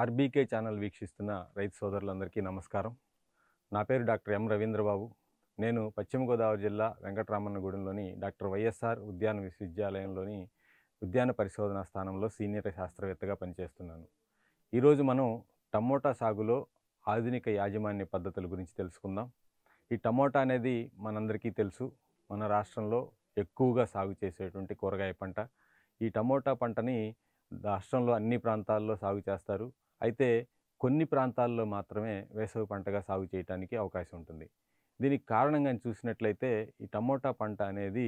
RBK channel వీక్షిస్తున్న రైతు సోదరులందరికీ నమస్కారం నా పేరు డాక్టర్ ఎం రవీంద్రబాబు నేను పశ్చిమ గోదావరి జిల్లా వెంకటరామన్నగూడెంలోని డాక్టర్ వైఎస్ఆర్ ఉద్యాన విశ్వవిద్యాలయంలోని ఉద్యాన పరిశోధనా స్థానంలో సీనియర్ శాస్త్రవేత్తగా పనిచేస్తున్నాను ఈరోజు మనం టమోటా సాగులో ఆధునిక యాజమాన్య పద్ధతుల గురించి తెలుసుకుందాం ఈ టమోటా అనేది మనందరికీ తెలుసు మన రాష్ట్రంలో ఎక్కువగా సాగు చేసేటువంటి కూరగాయ పంట ఈ టమోటా పంటని రాష్ట్రంలో అన్ని ప్రాంతాల్లో సాగు చేస్తారు అయితే కొన్ని ప్రాంతాల్లో మాత్రమే వేసవి పంటగా సాగు చేయడానికి అవకాశం ఉంటుంది దీనికి కారణంగా చూసినట్లయితే ఈ టమోటా పంట అనేది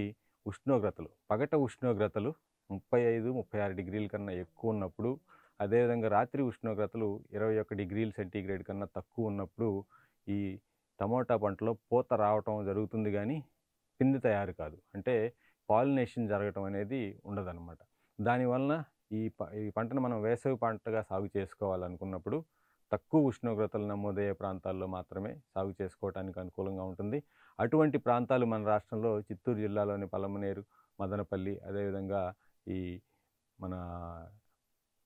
ఉష్ణోగ్రతలు పగట ఉష్ణోగ్రతలు ముప్పై ఐదు ముప్పై ఆరు డిగ్రీల కన్నా ఎక్కువ ఉన్నప్పుడు అదేవిధంగా రాత్రి ఉష్ణోగ్రతలు ఇరవై ఒక డిగ్రీల సెంటీగ్రేడ్ కన్నా తక్కువ ఉన్నప్పుడు ఈ టమోటా పంటలో పూత రావటం జరుగుతుంది కానీ పిండి తయారు కాదు అంటే పాలినేషన్ జరగటం అనేది ఉండదన్నమాట దానివలన ఈ ఈ పంటను మనం వేసవి పంటగా సాగు చేసుకోవాలనుకున్నప్పుడు తక్కువ ఉష్ణోగ్రతలు నమోదయ్యే ప్రాంతాల్లో మాత్రమే సాగు చేసుకోవడానికి అనుకూలంగా ఉంటుంది అటువంటి ప్రాంతాలు మన రాష్ట్రంలో చిత్తూరు జిల్లాలోని పలమనేరు మదనపల్లి అదేవిధంగా ఈ మన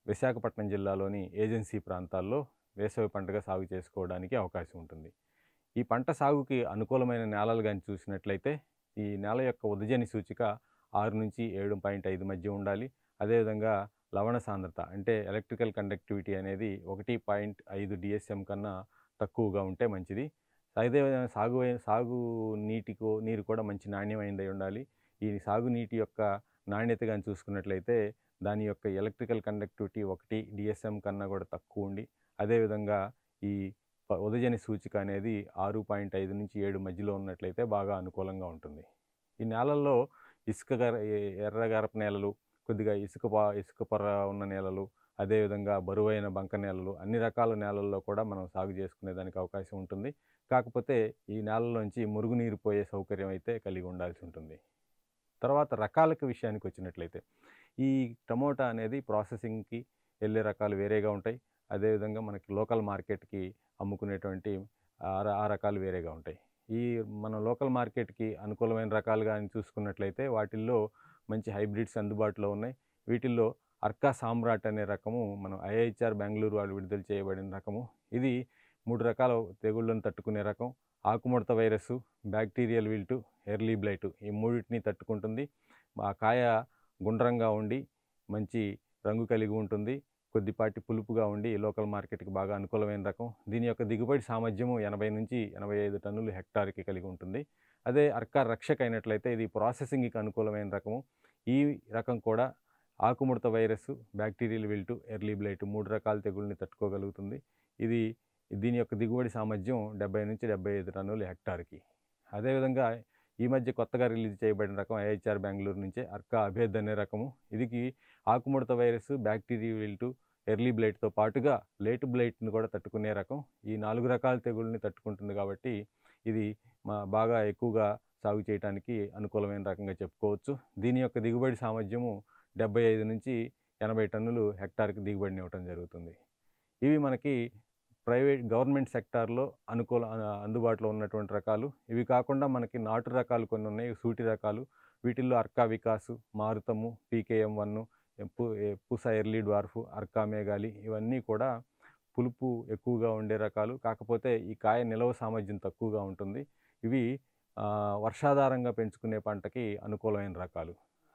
విశాఖపట్నం జిల్లాలోని ఏజెన్సీ ప్రాంతాల్లో వేసవి పంటగా సాగు చేసుకోవడానికి అవకాశం ఉంటుంది ఈ పంట సాగుకి అనుకూలమైన నేలలు కానీ చూసినట్లయితే ఈ నేల యొక్క ఉదజని సూచిక ఆరు నుంచి ఏడు పాయింట్ ఐదు మధ్య ఉండాలి అదేవిధంగా లవణ సాంద్రత అంటే ఎలక్ట్రికల్ కండక్టివిటీ అనేది ఒకటి పాయింట్ ఐదు డిఎస్ఎం కన్నా తక్కువగా ఉంటే మంచిది అదేవిధంగా సాగు సాగు నీటికో నీరు కూడా మంచి నాణ్యమైనది ఉండాలి ఈ సాగునీటి యొక్క నాణ్యత కానీ చూసుకున్నట్లయితే దాని యొక్క ఎలక్ట్రికల్ కండక్టివిటీ ఒకటి డిఎస్ఎం కన్నా కూడా తక్కువ ఉండి అదేవిధంగా ఈ ఉదజని సూచిక అనేది ఆరు పాయింట్ ఐదు నుంచి ఏడు మధ్యలో ఉన్నట్లయితే బాగా అనుకూలంగా ఉంటుంది ఈ నేలల్లో ఇసుక ఎర్రగరపు నేలలు కొద్దిగా ఇసుక ఇసుక పొర ఉన్న నేలలు అదేవిధంగా బరువైన బంక నేలలు అన్ని రకాల నేలల్లో కూడా మనం సాగు చేసుకునేదానికి అవకాశం ఉంటుంది కాకపోతే ఈ నేలలోంచి మురుగునీరు పోయే సౌకర్యం అయితే కలిగి ఉండాల్సి ఉంటుంది తర్వాత రకాలకు విషయానికి వచ్చినట్లయితే ఈ టమోటా అనేది ప్రాసెసింగ్కి వెళ్ళే రకాలు వేరేగా ఉంటాయి అదేవిధంగా మనకి లోకల్ మార్కెట్కి అమ్ముకునేటువంటి ఆ రకాలు వేరేగా ఉంటాయి ఈ మన లోకల్ మార్కెట్కి అనుకూలమైన రకాలుగా చూసుకున్నట్లయితే వాటిల్లో మంచి హైబ్రిడ్స్ అందుబాటులో ఉన్నాయి వీటిల్లో అర్కా సామ్రాట్ అనే రకము మనం ఐఐహెచ్ఆర్ బెంగళూరు వాళ్ళు విడుదల చేయబడిన రకము ఇది మూడు రకాల తెగుళ్ళను తట్టుకునే రకం ఆకుముడత virus bacterial wilt early blight ఈ మూడింటిని తట్టుకుంటుంది ఆ కాయ గుండ్రంగా ఉండి మంచి రంగు కలిగి ఉంటుంది కొద్దిపాటి పులుపుగా ఉండి లోకల్ మార్కెట్కి బాగా అనుకూలమైన రకం దీని యొక్క దిగుబడి సామర్థ్యము ఎనభై నుంచి ఎనభై ఐదు టన్నులు హెక్టార్కి కలిగి ఉంటుంది అదే అర్కా రక్షక్ అయినట్లయితే ఇది ప్రాసెసింగ్కి అనుకూలమైన రకము ఈ రకం కూడా ఆకుముడత virus bacterial wilt early blight మూడు రకాల తెగుళ్ళని తట్టుకోగలుగుతుంది ఇది దీని యొక్క దిగుబడి సామర్థ్యం డెబ్బై నుంచి డెబ్బై ఐదు టన్నులు హెక్టార్కి అదేవిధంగా ఈ మధ్య కొత్తగా రిలీజ్ చేయబడిన రకం ఐహెచ్ఆర్ బెంగళూరు నుంచే అర్కా అభేద్ అనే రకము ఇదికి ఆకుముడత వైరస్ బ్యాక్టీరియల్ విల్టు ఎర్లీ బ్లైట్తో పాటుగా లేట్ బ్లైట్ని కూడా తట్టుకునే రకం ఈ నాలుగు రకాల తెగుళ్ళని తట్టుకుంటుంది కాబట్టి ఇది బాగా ఎక్కువగా సాగు చేయడానికి అనుకూలమైన రకంగా చెప్పుకోవచ్చు దీని యొక్క దిగుబడి సామర్థ్యము డెబ్బై ఐదు నుంచి ఎనభై టన్నులు హెక్టార్కి దిగుబడిని ఇవ్వటం జరుగుతుంది ఇవి మనకి ప్రైవేట్ గవర్నమెంట్ సెక్టార్లో అనుకూల అందుబాటులో ఉన్నటువంటి రకాలు ఇవి కాకుండా మనకి నాటు రకాలు కొన్ని ఉన్నాయి సూటి రకాలు వీటిల్లో అర్కా వికాసు మారుతము PKM one Pusa early dwarf Arka Meghali ఇవన్నీ కూడా పులుపు ఎక్కువగా ఉండే రకాలు కాకపోతే ఈ కాయ నిలవ సామర్థ్యం తక్కువగా ఉంటుంది ఇవి వర్షాధారంగా పెంచుకునే పంటకి అనుకూలమైన రకాలు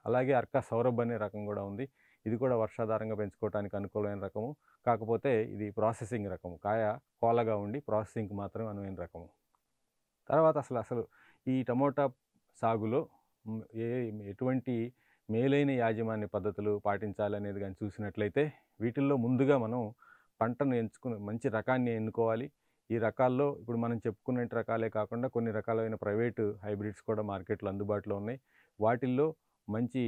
అలాగే అర్క సౌరభ్ అనే రకం కూడా ఉంది ఇది కూడా వర్షాధారంగా పెంచుకోవడానికి అనుకూలమైన రకము కాకపోతే ఇది ప్రాసెసింగ్ రకము కాయ కోలగా ఉండి ప్రాసెసింగ్కి మాత్రమే అనువైన రకము తర్వాత అసలు అసలు ఈ టమోటా సాగులో ఏ ఎటువంటి మేలైన యాజమాన్య పద్ధతులు పాటించాలనేది కానీ చూసినట్లయితే వీటిల్లో ముందుగా మనం పంటను ఎంచుకుని మంచి రకాన్ని ఎన్నుకోవాలి ఈ రకాల్లో ఇప్పుడు మనం చెప్పుకునే రకాలే కాకుండా కొన్ని రకాలైన ప్రైవేటు హైబ్రిడ్స్ కూడా మార్కెట్లో అందుబాటులో ఉన్నాయి వాటిల్లో మంచి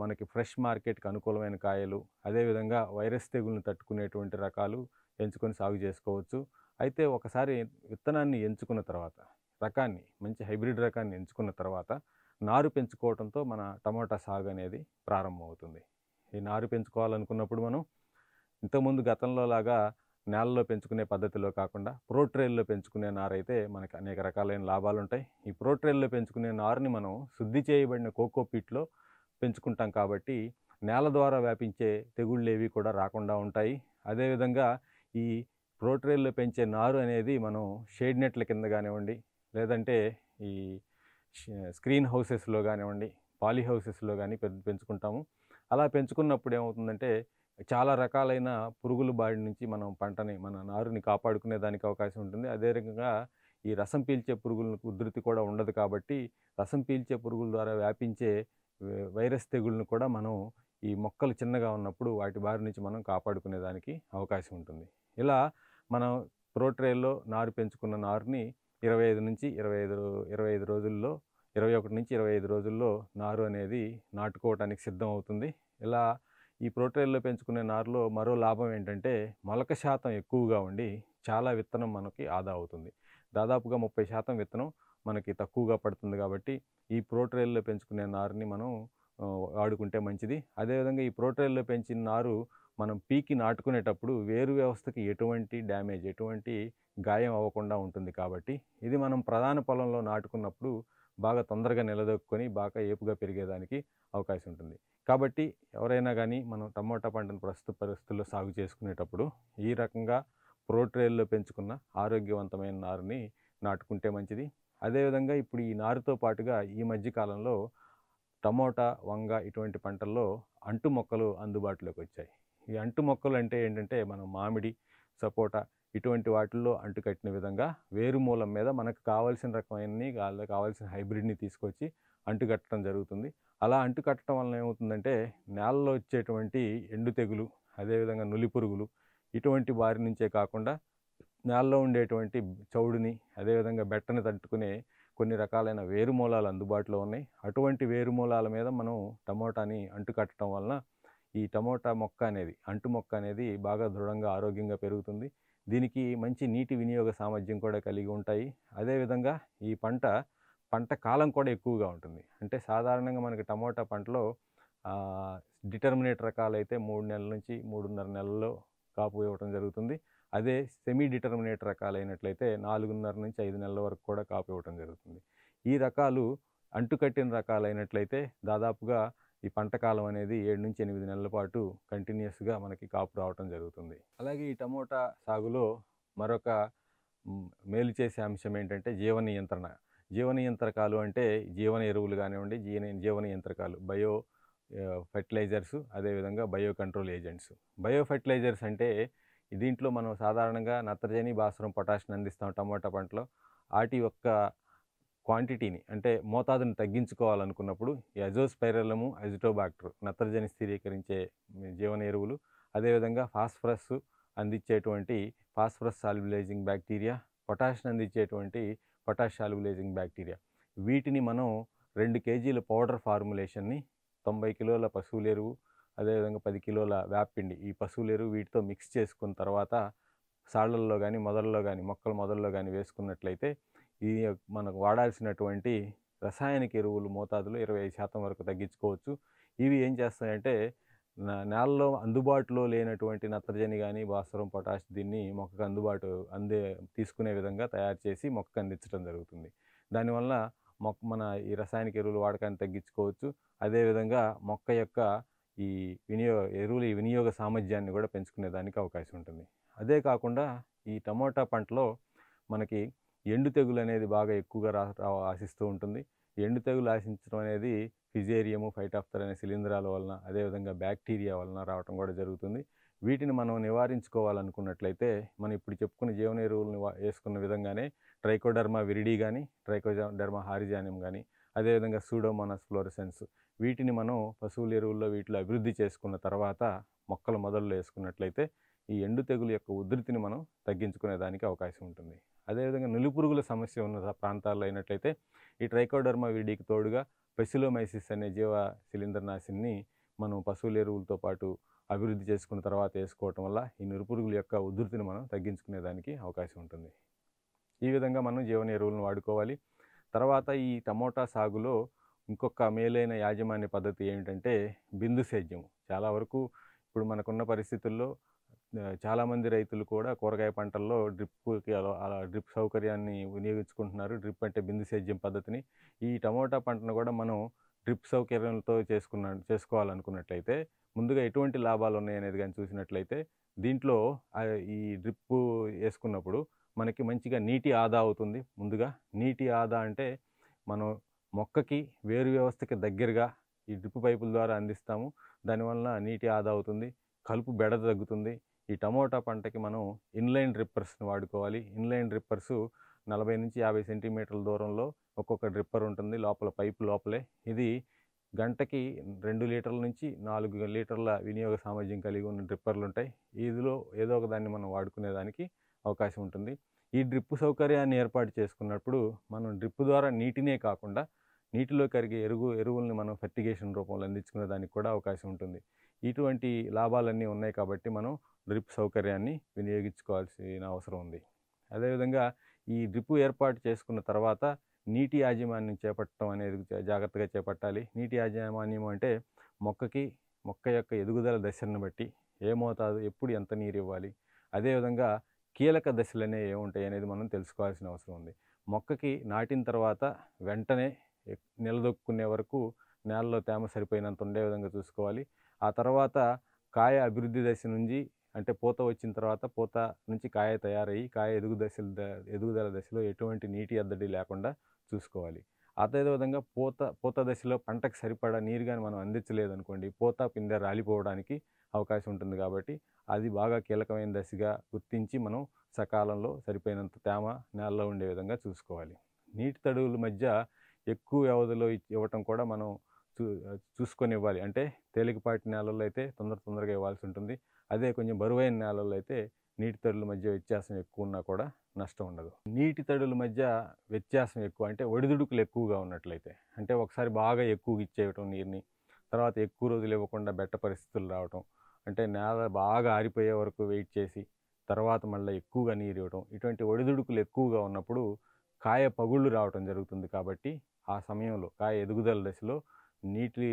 మనకి ఫ్రెష్ మార్కెట్కి అనుకూలమైన కాయలు అదేవిధంగా వైరస్ తెగులను తట్టుకునేటువంటి రకాలు ఎంచుకొని సాగు చేసుకోవచ్చు అయితే ఒకసారి విత్తనాన్ని ఎంచుకున్న తర్వాత రకాన్ని మంచి హైబ్రిడ్ రకాన్ని ఎంచుకున్న తర్వాత నారు పెంచుకోవడంతో మన టమాటా సాగు అనేది ప్రారంభమవుతుంది ఈ నారు పెంచుకోవాలనుకున్నప్పుడు మనం ఇంతకుముందు గతంలో లాగా నేలలో పెంచుకునే పద్ధతిలో కాకుండా ప్రోట్రేల్లో పెంచుకునే నారైతే మనకు అనేక రకాలైన లాభాలు ఉంటాయి ఈ ప్రోట్రేల్లో పెంచుకునే నారుని మనం శుద్ధి చేయబడిన కోకో పీట్లో పెంచుకుంటాం కాబట్టి నేల ద్వారా వ్యాపించే తెగుళ్ళు ఏవి కూడా రాకుండా ఉంటాయి అదేవిధంగా ఈ ప్రోట్రేల్లో పెంచే నారు అనేది మనం షేడ్ నెట్ల కింద కానివ్వండి లేదంటే ఈ స్క్రీన్ హౌసెస్లో కానివ్వండి పాలీ హౌసెస్లో కానీ పెంచుకుంటాము అలా పెంచుకున్నప్పుడు ఏమవుతుందంటే చాలా రకాలైన పురుగుల బాడి నుంచి మనం పంటని మన నారుని కాపాడుకునే దానికి అవకాశం ఉంటుంది అదే రకంగా ఈ రసం పీల్చే పురుగుల ఉధృతి కూడా ఉండదు కాబట్టి రసం పీల్చే పురుగుల ద్వారా వ్యాపించే వైరస్ తెగుళ్ళను కూడా మనం ఈ మొక్కలు చిన్నగా ఉన్నప్పుడు వాటి బారి నుంచి మనం కాపాడుకునే దానికి అవకాశం ఉంటుంది ఇలా మనం ప్రోట్రేల్లో నారు పెంచుకున్న నారుని ఇరవై ఐదు నుంచి ఇరవై ఐదు ఇరవై ఐదు రోజుల్లో ఇరవై ఒకటి నుంచి ఇరవై ఐదు రోజుల్లో నారు అనేది నాటుకోవటానికి సిద్ధం అవుతుంది ఇలా ఈ ప్రోటైల్లో పెంచుకునే నారులో మరో లాభం ఏంటంటే మొలక శాతం ఎక్కువగా ఉండి చాలా విత్తనం మనకి ఆదా అవుతుంది దాదాపుగా ముప్పై శాతం విత్తనం మనకి తక్కువగా పడుతుంది కాబట్టి ఈ ప్రోటైల్లో పెంచుకునే నారుని మనం వాడుకుంటే మంచిది అదేవిధంగా ఈ ప్రోటైల్లో పెంచిన నారు మనం పీకి నాటుకునేటప్పుడు వేరు వ్యవస్థకి ఎటువంటి డ్యామేజ్ ఎటువంటి గాయం అవ్వకుండా ఉంటుంది కాబట్టి ఇది మనం ప్రధాన పొలంలో నాటుకున్నప్పుడు బాగా తొందరగా నిలదొక్కుని బాగా ఏపుగా పెరిగేదానికి అవకాశం ఉంటుంది కాబట్టి ఎవరైనా కానీ మనం టమోటా పంటను ప్రస్తుత పరిస్థితుల్లో సాగు చేసుకునేటప్పుడు ఈ రకంగా ప్రోట్రేల్లో పెంచుకున్న ఆరోగ్యవంతమైన నారుని నాటుకుంటే మంచిది అదేవిధంగా ఇప్పుడు ఈ నారుతో పాటుగా ఈ మధ్య కాలంలో టమోటా వంగ ఇటువంటి పంటల్లో అంటు మొక్కలు అందుబాటులోకి వచ్చాయి ఈ అంటు మొక్కలు అంటే ఏంటంటే మనం మామిడి సపోటా ఇటువంటి వాటిల్లో అంటుకట్టిన విధంగా వేరు మూలం మీద మనకు కావాల్సిన రకమైన కావాల్సిన హైబ్రిడ్ని తీసుకొచ్చి అంటుకట్టడం జరుగుతుంది అలా అంటుకట్టడం వలన ఏమవుతుందంటే నేలలో వచ్చేటువంటి ఎండు తెగులు అదేవిధంగా నులి పురుగులు ఇటువంటి వారి నుంచే కాకుండా నేలలో ఉండేటువంటి చౌడుని అదేవిధంగా బెట్టని తట్టుకునే కొన్ని రకాలైన వేరు మూలాలు అందుబాటులో ఉన్నాయి అటువంటి వేరు మూలాల మీద మనం టమోటాని అంటుకట్టడం వలన ఈ టమోటా మొక్క అనేది అంటు మొక్క అనేది బాగా దృఢంగా ఆరోగ్యంగా పెరుగుతుంది దీనికి మంచి నీటి వినియోగ సామర్థ్యం కూడా కలిగి ఉంటాయి అదేవిధంగా ఈ పంట పంట కాలం కూడా ఎక్కువగా ఉంటుంది అంటే సాధారణంగా మనకి టమోటా పంటలో డిటర్మినేట్ రకాలైతే మూడు నెలల నుంచి మూడున్నర నెలల్లో కాపు ఇవ్వటం జరుగుతుంది అదే సెమీ డిటర్మినేట్ రకాలైనట్లయితే నాలుగున్నర నుంచి ఐదు నెలల వరకు కూడా కాపు ఇవ్వటం జరుగుతుంది ఈ రకాలు అంటుకట్టిన రకాలైనట్లయితే దాదాపుగా ఈ పంట కాలం అనేది ఏడు నుంచి ఎనిమిది నెలల పాటు కంటిన్యూస్గా మనకి కాపు రావటం జరుగుతుంది అలాగే ఈ టమోటా సాగులో మరొక మేలు చేసే అంశం ఏంటంటే జీవ నియంత్రణ జీవ నియంత్రకాలు అంటే జీవన ఎరువులు కానివ్వండి జీవన జీవన నియంత్రకాలు బయో ఫెర్టిలైజర్స్ అదేవిధంగా bio control agents bio fertilisers అంటే దీంట్లో మనం సాధారణంగా నత్రజని భాస్వరం పొటాషియం అందిస్తాం టమోటా పంటలో వాటి యొక్క క్వాంటిటీని అంటే మోతాదుని తగ్గించుకోవాలనుకున్నప్పుడు అజోస్పైరలము ఐజిటోబాక్టర్ నత్రజని స్థిరీకరించే జీవన ఎరువులు అదేవిధంగా ఫాస్ఫరస్ అందించేటువంటి ఫాస్ఫరస్ సాల్బులైజింగ్ బ్యాక్టీరియా పొటాషియం అందించేటువంటి పొటాష్ సాల్బులైజింగ్ బ్యాక్టీరియా వీటిని మనం రెండు కేజీల పౌడర్ ఫార్ములేషన్ని తొంభై కిలోల పశువుల ఎరువు అదేవిధంగా పది కిలోల వేపిండి ఈ పశువుల ఎరువు వీటితో మిక్స్ చేసుకున్న తర్వాత సాళ్ళల్లో కానీ మొదల్లో కానీ మొక్కల మొదల్లో కానీ వేసుకున్నట్లయితే ఈ మనకు వాడాల్సినటువంటి రసాయనిక ఎరువులు మోతాదులో ఇరవై శాతం వరకు తగ్గించుకోవచ్చు ఇవి ఏం చేస్తాయంటే నేలలో అందుబాటులో లేనటువంటి నత్రజని కానీ భాస్వరం పొటాష్ దీన్ని మొక్కకు అందుబాటు అందే తీసుకునే విధంగా తయారు చేసి మొక్కకు అందించడం జరుగుతుంది దానివల్ల మొక్క మన ఈ రసాయనిక ఎరువులు వాడకాన్ని తగ్గించుకోవచ్చు అదేవిధంగా మొక్క యొక్క ఈ వినియోగ ఎరువుల వినియోగ సామర్థ్యాన్ని కూడా పెంచుకునే దానికి అవకాశం ఉంటుంది అదే కాకుండా ఈ టమోటా పంటలో మనకి ఎండు తెగులు అనేది బాగా ఎక్కువగా రా ఆశిస్తూ ఉంటుంది ఎండు తెగులు ఆశించడం అనేది ఫిజేరియము ఫైటాఫ్తర్ అనే శిలీంధ్రాల వలన అదేవిధంగా బ్యాక్టీరియా వలన రావడం కూడా జరుగుతుంది వీటిని మనం నివారించుకోవాలనుకున్నట్లయితే మనం ఇప్పుడు చెప్పుకున్న జీవన ఎరువులను వేసుకున్న విధంగానే ట్రైకోడర్మా విరిడి కానీ ట్రైకోజర్మా హారిజానియం కానీ అదేవిధంగా సూడోమోనస్ ఫ్లోరసెన్స్ వీటిని మనం పశువుల ఎరువుల్లో వీటిలో అభివృద్ధి చేసుకున్న తర్వాత మొక్కలు మొదలు వేసుకున్నట్లయితే ఈ ఎండు తెగులు యొక్క ఉధృతిని మనం తగ్గించుకునే దానికి అవకాశం ఉంటుంది అదేవిధంగా నులుపురుగుల సమస్య ఉన్న ప్రాంతాల్లో అయినట్లయితే ఈ ట్రైకోడర్మా వీడికి తోడుగా పెసిలోమైసిస్ అనే జీవ శిలీంద్రనాశిని మనం పశువుల ఎరువులతో పాటు అభివృద్ధి చేసుకున్న తర్వాత వేసుకోవటం వల్ల ఈ నురుపురుగుల యొక్క ఉధృతిని మనం తగ్గించుకునే దానికి అవకాశం ఉంటుంది ఈ విధంగా మనం జీవన ఎరువులను వాడుకోవాలి తర్వాత ఈ టమోటా సాగులో ఇంకొక మేలైన యాజమాన్య పద్ధతి ఏమిటంటే బిందు సేద్యం చాలా వరకు ఇప్పుడు మనకున్న పరిస్థితుల్లో చాలామంది రైతులు కూడా కూరగాయ పంటల్లో డ్రిప్కి అలా డ్రిప్ సౌకర్యాన్ని వినియోగించుకుంటున్నారు డ్రిప్ అంటే బిందు సేద్యం పద్ధతిని ఈ టమోటా పంటను కూడా మనం డ్రిప్ సౌకర్యంతో చేసుకున్న చేసుకోవాలనుకున్నట్లయితే ముందుగా ఎటువంటి లాభాలు ఉన్నాయనేది కానీ చూసినట్లయితే దీంట్లో ఈ డ్రిప్ వేసుకున్నప్పుడు మనకి మంచిగా నీటి ఆదా అవుతుంది ముందుగా నీటి ఆదా అంటే మనం మొక్కకి వేరు వ్యవస్థకి దగ్గరగా ఈ డ్రిప్ పైపుల ద్వారా అందిస్తాము దానివల్ల నీటి ఆదా అవుతుంది కలుపు బెడ తగ్గుతుంది ఈ టమోటా పంటకి మనం ఇన్లైన్ డ్రిప్పర్స్ని వాడుకోవాలి ఇన్లైన్ డ్రిప్పర్స్ నలభై నుంచి యాభై సెంటీమీటర్ల దూరంలో ఒక్కొక్క డ్రిప్పర్ ఉంటుంది లోపల పైపు లోపలే ఇది గంటకి రెండు లీటర్ల నుంచి నాలుగు లీటర్ల వినియోగ సామర్థ్యం కలిగి ఉన్న డ్రిప్పర్లు ఉంటాయి ఇదిలో ఏదో ఒక దాన్ని మనం వాడుకునేదానికి అవకాశం ఉంటుంది ఈ డ్రిప్పు సౌకర్యాన్ని ఏర్పాటు చేసుకున్నప్పుడు మనం డ్రిప్పు ద్వారా నీటినే కాకుండా నీటిలో కరిగే ఎరువు ఎరువుల్ని మనం ఫెర్టిగేషన్ రూపంలో అందించుకునే దానికి కూడా అవకాశం ఉంటుంది ఇటువంటి లాభాలన్నీ ఉన్నాయి కాబట్టి మనం డ్రిప్ సౌకర్యాన్ని వినియోగించుకోవాల్సిన అవసరం ఉంది అదేవిధంగా ఈ డ్రిప్ ఏర్పాటు చేసుకున్న తర్వాత నీటి యాజమాన్యం చేపట్టడం అనేది జాగ్రత్తగా చేపట్టాలి నీటి యాజమాన్యం అంటే మొక్కకి మొక్క యొక్క ఎదుగుదల దశలను బట్టి ఏ మోతాదు ఎప్పుడు ఎంత నీరు ఇవ్వాలి అదేవిధంగా కీలక దశలు అనేవి ఏముంటాయి అనేది మనం తెలుసుకోవాల్సిన అవసరం ఉంది మొక్కకి నాటిన తర్వాత వెంటనే నిలదొక్కునే వరకు నేలలో తేమ సరిపోయినంత ఉండే విధంగా చూసుకోవాలి ఆ తర్వాత కాయ అభివృద్ధి దశ నుంచి అంటే పూత వచ్చిన తర్వాత పూత నుంచి కాయ తయారయ్యి కాయ ఎదుగు దశ ఎదుగుదల దశలో ఎటువంటి నీటి అద్దడి లేకుండా చూసుకోవాలి అదేవిధంగా పూత పూత దశలో పంటకు సరిపడా నీరు కానీ మనం అందించలేదు అనుకోండి పూత పిందె రాలిపోవడానికి అవకాశం ఉంటుంది కాబట్టి అది బాగా కీలకమైన దశగా గుర్తించి మనం సకాలంలో సరిపోయినంత తేమ నేలలో ఉండే విధంగా చూసుకోవాలి నీటి తడువుల మధ్య ఎక్కువ వ్యవధిలో ఇవ్వటం కూడా మనం చూసుకొని ఇవ్వాలి అంటే తేలికపాటి నేలల్లో అయితే తొందర తొందరగా ఇవ్వాల్సి ఉంటుంది అదే కొంచెం బరువైన నేలల్లో అయితే నీటి తడుల మధ్య వ్యత్యాసం ఎక్కువ ఉన్నా కూడా నష్టం ఉండదు నీటి తడుల మధ్య వ్యత్యాసం ఎక్కువ అంటే ఒడిదుడుకులు ఎక్కువగా ఉన్నట్లయితే అంటే ఒకసారి బాగా ఎక్కువ ఇచ్చేయటం నీరుని తర్వాత ఎక్కువ రోజులు ఇవ్వకుండా బెట్ట పరిస్థితులు రావటం అంటే నేల బాగా ఆరిపోయే వరకు వెయిట్ చేసి తర్వాత మళ్ళీ ఎక్కువగా నీరు ఇవ్వడం ఇటువంటి ఒడిదుడుకులు ఎక్కువగా ఉన్నప్పుడు కాయ పగుళ్ళు రావటం జరుగుతుంది కాబట్టి ఆ సమయంలో కాయ ఎదుగుదల దశలో నీటి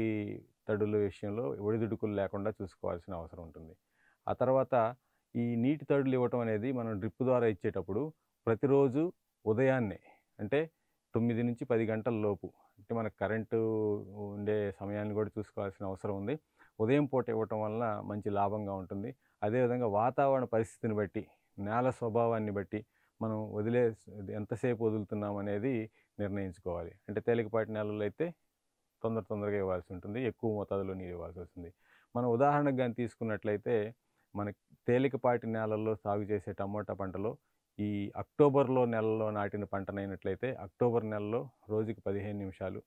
తడుల విషయంలో ఒడిదుడుకులు లేకుండా చూసుకోవాల్సిన అవసరం ఉంటుంది ఆ తర్వాత ఈ నీటి తడులు ఇవ్వటం అనేది మనం డ్రిప్ ద్వారా ఇచ్చేటప్పుడు ప్రతిరోజు ఉదయాన్నే అంటే తొమ్మిది నుంచి పది గంటల లోపు అంటే మనకు కరెంటు ఉండే సమయాన్ని కూడా చూసుకోవాల్సిన అవసరం ఉంది ఉదయం పూట ఇవ్వటం వలన మంచి లాభంగా ఉంటుంది అదేవిధంగా వాతావరణ పరిస్థితిని బట్టి నేల స్వభావాన్ని బట్టి మనం వదిలే ఎంతసేపు వదులుతున్నాం అనేది నిర్ణయించుకోవాలి అంటే తేలికపాటి నేలల్లో అయితే తొందర తొందరగా ఇవ్వాల్సి ఉంటుంది ఎక్కువ మోతాదులో నీరు ఇవ్వాల్సి వస్తుంది మనం ఉదాహరణకు కానీ తీసుకున్నట్లయితే మన తేలికపాటి నేలల్లో సాగు చేసే టమోటా పంటలో ఈ అక్టోబర్లో నెలలో నాటిన పంటనైనట్లయితే అక్టోబర్ నెలలో రోజుకి పదిహేను నిమిషాలు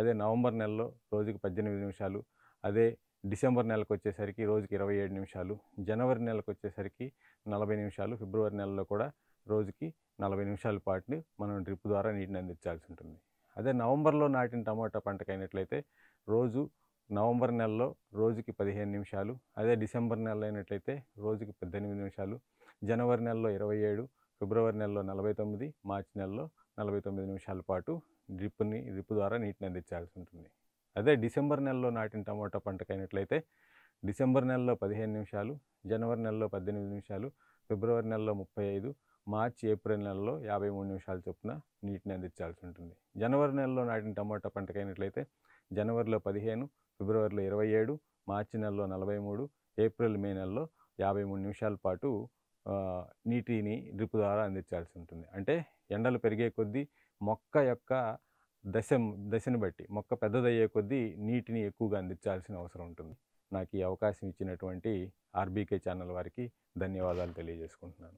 అదే నవంబర్ నెలలో రోజుకి పద్దెనిమిది నిమిషాలు అదే డిసెంబర్ నెలకు వచ్చేసరికి రోజుకి ఇరవై ఏడు నిమిషాలు జనవరి నెలకు వచ్చేసరికి నలభై నిమిషాలు ఫిబ్రవరి నెలలో కూడా రోజుకి నలభై నిమిషాల పాటుని మనం డ్రిప్ ద్వారా నీటిని అందించాల్సి ఉంటుంది అదే నవంబర్లో నాటిన టమాటా పంటకైనట్లయితే రోజు నవంబర్ నెలలో రోజుకి పదిహేను నిమిషాలు అదే డిసెంబర్ నెల అయినట్లయితే రోజుకి పద్దెనిమిది నిమిషాలు జనవరి నెలలో ఇరవై ఏడు ఫిబ్రవరి నెలలో నలభై తొమ్మిది మార్చి నెలలో నలభై తొమ్మిది నిమిషాల పాటు డ్రిప్ని డ్రిప్ ద్వారా నీటిని అందించాల్సి ఉంటుంది అదే డిసెంబర్ నెలలో నాటిన టమోటా పంటకైనట్లయితే డిసెంబర్ నెలలో పదిహేను నిమిషాలు జనవరి నెలలో పద్దెనిమిది నిమిషాలు ఫిబ్రవరి నెలలో ముప్పై ఐదు మార్చి ఏప్రిల్ నెలలో యాభై మూడు నిమిషాల చొప్పున నీటిని అందించాల్సి ఉంటుంది జనవరి నెలలో నాటిన టమాటా పంటకైనట్లయితే జనవరిలో పదిహేను ఫిబ్రవరిలో ఇరవై ఏడు మార్చి నెలలో నలభై మూడు ఏప్రిల్ మే నెలలో యాభై మూడు నిమిషాల పాటు నీటిని డ్రిప్ ద్వారా అందించాల్సి ఉంటుంది అంటే ఎండలు పెరిగే కొద్దీ మొక్క యొక్క దశ దశను బట్టి మొక్క పెద్దదయ్యే కొద్దీ నీటిని ఎక్కువగా అందించాల్సిన అవసరం ఉంటుంది నాకు ఈ అవకాశం ఇచ్చినటువంటి ఆర్బీకే ఛానల్ వారికి ధన్యవాదాలు తెలియజేసుకుంటున్నాను